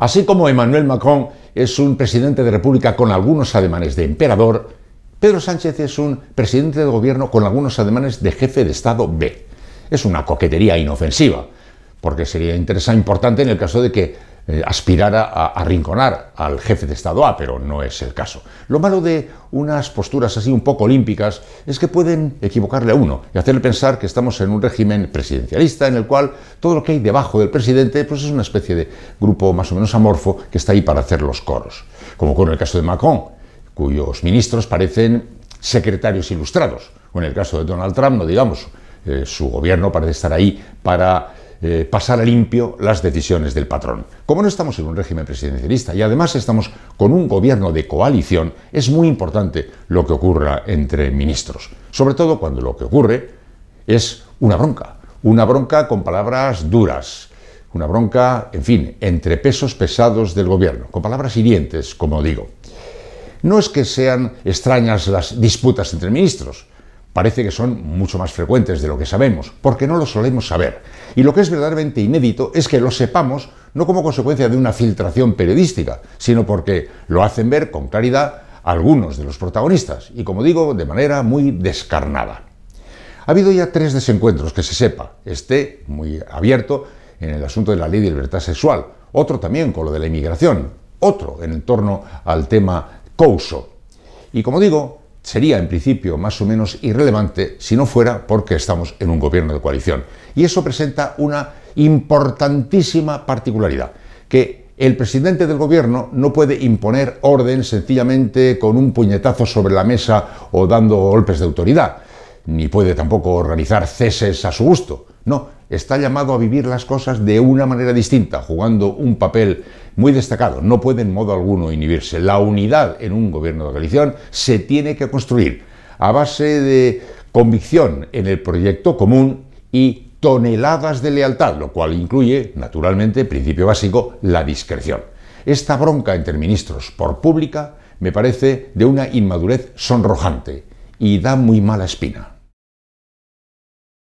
Así como Emmanuel Macron es un presidente de república con algunos ademanes de emperador, Pedro Sánchez es un presidente de gobierno con algunos ademanes de jefe de Estado B. Es una coquetería inofensiva, porque sería interesante, importante en el caso de que eh, aspirar aspirara a arrinconar al jefe de Estado A, pero no es el caso. Lo malo de unas posturas así un poco olímpicas es que pueden equivocarle a uno y hacerle pensar que estamos en un régimen presidencialista en el cual todo lo que hay debajo del presidente pues es una especie de grupo más o menos amorfo que está ahí para hacer los coros, como con el caso de Macron, cuyos ministros parecen secretarios ilustrados, o en el caso de Donald Trump, no digamos, eh, su gobierno parece estar ahí para eh, pasar a limpio las decisiones del patrón. Como no estamos en un régimen presidencialista y además estamos con un gobierno de coalición, es muy importante lo que ocurra entre ministros, sobre todo cuando lo que ocurre es una bronca, una bronca con palabras duras, una bronca, en fin, entre pesos pesados del gobierno, con palabras hirientes, como digo. No es que sean extrañas las disputas entre ministros, parece que son mucho más frecuentes de lo que sabemos, porque no lo solemos saber. Y lo que es verdaderamente inédito es que lo sepamos no como consecuencia de una filtración periodística, sino porque lo hacen ver con claridad algunos de los protagonistas, y como digo, de manera muy descarnada. Ha habido ya tres desencuentros que se sepa, este muy abierto en el asunto de la ley de libertad sexual, otro también con lo de la inmigración, otro en torno al tema Couso. Y como digo, sería en principio más o menos irrelevante si no fuera porque estamos en un gobierno de coalición. Y eso presenta una importantísima particularidad, que el presidente del gobierno no puede imponer orden sencillamente con un puñetazo sobre la mesa o dando golpes de autoridad ni puede tampoco organizar ceses a su gusto. No, está llamado a vivir las cosas de una manera distinta, jugando un papel muy destacado. No puede en modo alguno inhibirse. La unidad en un gobierno de coalición se tiene que construir a base de convicción en el proyecto común y toneladas de lealtad, lo cual incluye, naturalmente, principio básico, la discreción. Esta bronca entre ministros por pública me parece de una inmadurez sonrojante y da muy mala espina.